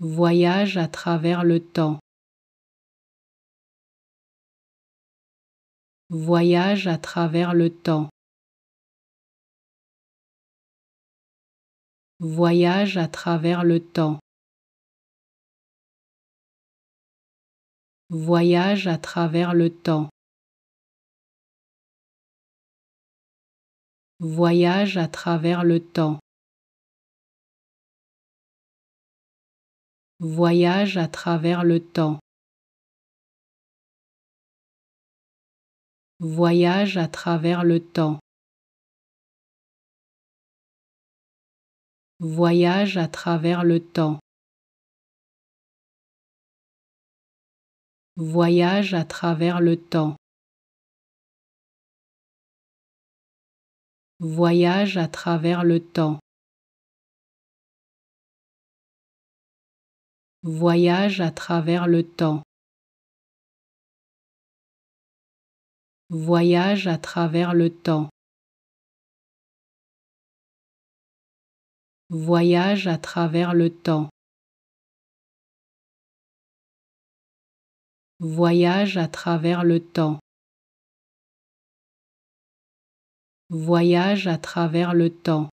Voyage à travers le temps. Voyage à travers le temps. Voyage à travers le temps. Voyage à travers le temps. Voyage à travers le temps. voyage à travers le temps. Voyage à travers le temps. Voyage à travers le temps. Voyage à travers le temps. Voyage à travers le temps. Voyage à travers le temps. Voyage à travers le temps. Voyage à travers le temps. Voyage à travers le temps. Voyage à travers le temps.